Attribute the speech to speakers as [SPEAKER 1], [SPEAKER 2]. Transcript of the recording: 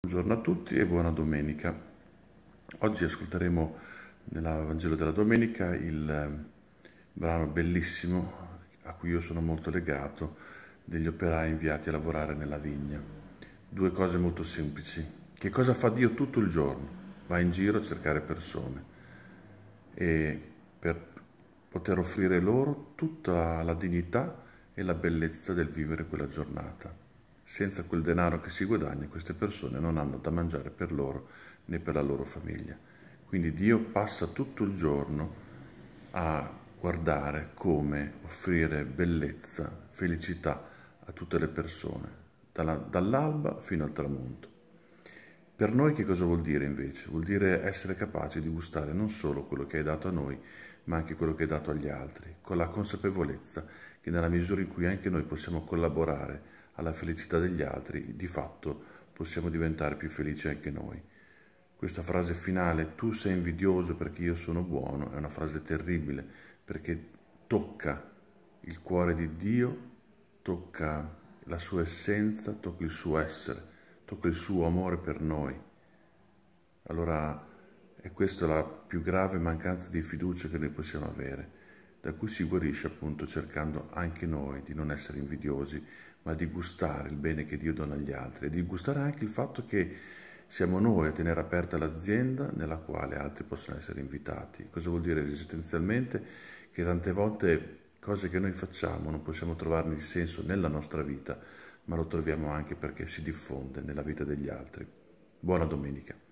[SPEAKER 1] Buongiorno a tutti e buona domenica. Oggi ascolteremo nel Vangelo della domenica il ehm, brano bellissimo a cui io sono molto legato degli operai inviati a lavorare nella vigna. Due cose molto semplici. Che cosa fa Dio tutto il giorno? Va in giro a cercare persone e per poter offrire loro tutta la dignità e la bellezza del vivere quella giornata. Senza quel denaro che si guadagna queste persone non hanno da mangiare per loro né per la loro famiglia. Quindi Dio passa tutto il giorno a guardare come offrire bellezza, felicità a tutte le persone, dall'alba fino al tramonto. Per noi che cosa vuol dire invece? Vuol dire essere capaci di gustare non solo quello che hai dato a noi, ma anche quello che hai dato agli altri, con la consapevolezza che nella misura in cui anche noi possiamo collaborare alla felicità degli altri, di fatto possiamo diventare più felici anche noi. Questa frase finale, tu sei invidioso perché io sono buono, è una frase terribile perché tocca il cuore di Dio, tocca la sua essenza, tocca il suo essere, tocca il suo amore per noi. Allora è questa la più grave mancanza di fiducia che noi possiamo avere da cui si guarisce appunto cercando anche noi di non essere invidiosi, ma di gustare il bene che Dio dona agli altri e di gustare anche il fatto che siamo noi a tenere aperta l'azienda nella quale altri possono essere invitati. Cosa vuol dire esistenzialmente? Che tante volte cose che noi facciamo non possiamo trovarne il senso nella nostra vita, ma lo troviamo anche perché si diffonde nella vita degli altri. Buona domenica.